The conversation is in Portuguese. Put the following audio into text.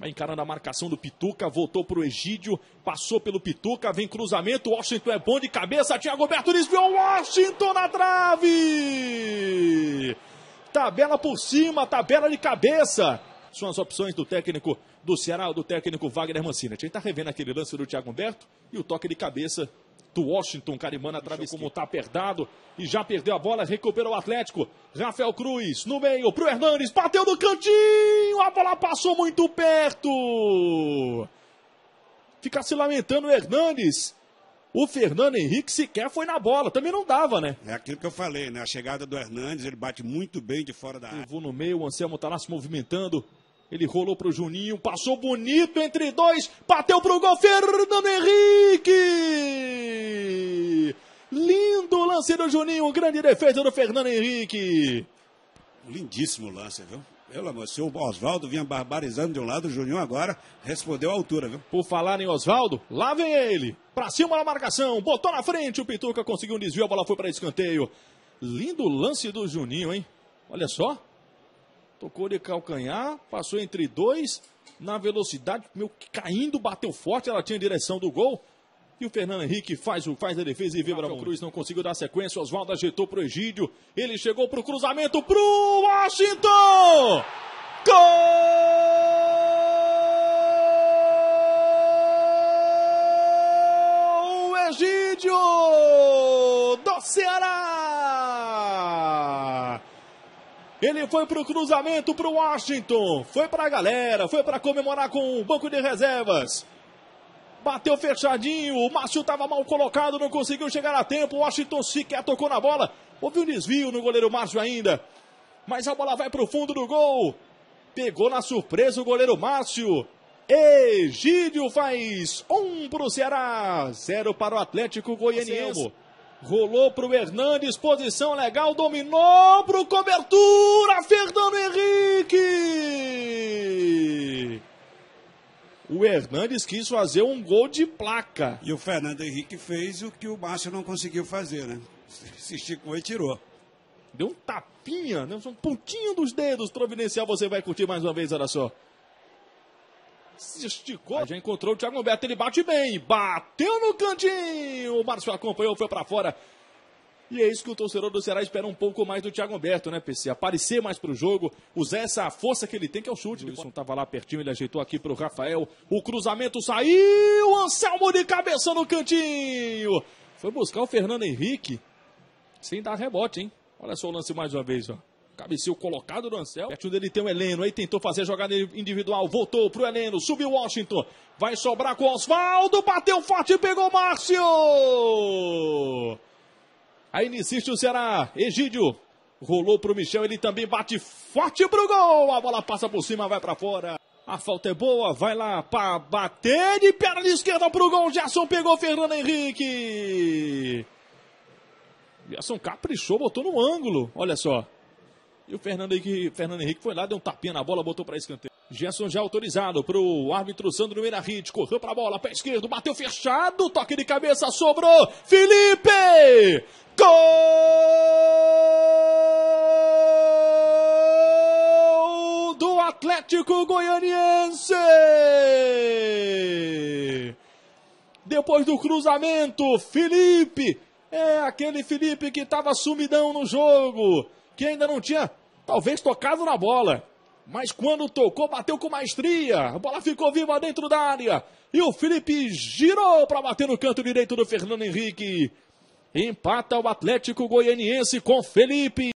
Vai encarando a marcação do Pituca, voltou para o Egídio, passou pelo Pituca, vem cruzamento, Washington é bom de cabeça, Thiago Berto desviou, Washington na trave! Tabela por cima, tabela de cabeça. São as opções do técnico do Ceará, do técnico Wagner Mancini. A gente está revendo aquele lance do Thiago Humberto e o toque de cabeça do Washington. Carimana atravessou como está apertado e já perdeu a bola, recuperou o Atlético. Rafael Cruz no meio para o Hernandes, bateu no cantinho, a bola passou muito perto. Ficar se lamentando o Hernandes. O Fernando Henrique sequer foi na bola, também não dava, né? É aquilo que eu falei, né? A chegada do Hernandes, ele bate muito bem de fora da área. Eu vou no meio, o Anselmo está lá se movimentando. Ele rolou para o Juninho, passou bonito entre dois, bateu para o gol, Fernando Henrique! Lindo lance do Juninho, grande defesa do Fernando Henrique. Lindíssimo lance, viu? Pelo amor, Deus, o Oswaldo vinha barbarizando de um lado, o Juninho agora respondeu à altura, viu? Por falar em Oswaldo, lá vem ele. Pra cima da marcação, botou na frente, o Pituca conseguiu um desvio, a bola foi para escanteio. Lindo lance do Juninho, hein? Olha só, Tocou de calcanhar, passou entre dois, na velocidade, meu, caindo, bateu forte, ela tinha direção do gol. E o Fernando Henrique faz, o, faz a defesa e vibra Cruz não conseguiu dar sequência. Oswaldo ajeitou o Egídio. Ele chegou para o cruzamento para o Washington! Gol! Egídio do Ceará! Ele foi para o cruzamento para o Washington. Foi para a galera, foi para comemorar com o banco de reservas. Bateu fechadinho, o Márcio estava mal colocado, não conseguiu chegar a tempo. O Washington sequer tocou na bola. Houve um desvio no goleiro Márcio ainda. Mas a bola vai para o fundo do gol. Pegou na surpresa o goleiro Márcio. Egídio faz 1 um para o Ceará, 0 para o Atlético Goianiense. Rolou para o Hernandes, posição legal, dominou para o cobertura, Fernando Henrique! O Hernandes quis fazer um gol de placa. E o Fernando Henrique fez o que o Márcio não conseguiu fazer, né? Se esticou e tirou. Deu um tapinha, né? um pontinho dos dedos providencial. Você vai curtir mais uma vez, olha só se esticou. Já encontrou o Thiago Humberto, ele bate bem, bateu no cantinho. O Márcio acompanhou, foi para fora. E é isso que o torcedor do Ceará espera um pouco mais do Thiago Humberto, né, PC? Aparecer mais pro jogo, usar essa força que ele tem, que é o chute. O Wilson tava lá pertinho, ele ajeitou aqui pro Rafael. O cruzamento saiu, Anselmo de cabeça no cantinho. Foi buscar o Fernando Henrique sem dar rebote, hein? Olha só o lance mais uma vez, ó. Cabeceou colocado do Ansel. Pertinho dele tem o Heleno. Aí tentou fazer a jogada individual. Voltou pro Heleno. Subiu Washington. Vai sobrar com Oswaldo. Bateu forte. Pegou Márcio. Aí insiste o Ceará. Egídio. Rolou pro Michel. Ele também bate forte pro gol. A bola passa por cima. Vai para fora. A falta é boa, vai lá para bater de perna de esquerda pro gol. Gerson pegou Fernando Henrique. Gerson caprichou, botou no ângulo. Olha só. E o Fernando Henrique, Fernando Henrique foi lá, deu um tapinha na bola, botou para escanteio. Gerson já autorizado para o árbitro Sandro Meirahid. Correu para a bola, pé esquerdo, bateu fechado, toque de cabeça, sobrou. Felipe! Gol do Atlético Goianiense! Depois do cruzamento, Felipe! É aquele Felipe que estava sumidão no jogo, que ainda não tinha talvez tocado na bola. Mas quando tocou, bateu com maestria. A bola ficou viva dentro da área. E o Felipe girou para bater no canto direito do Fernando Henrique. Empata o Atlético Goianiense com Felipe.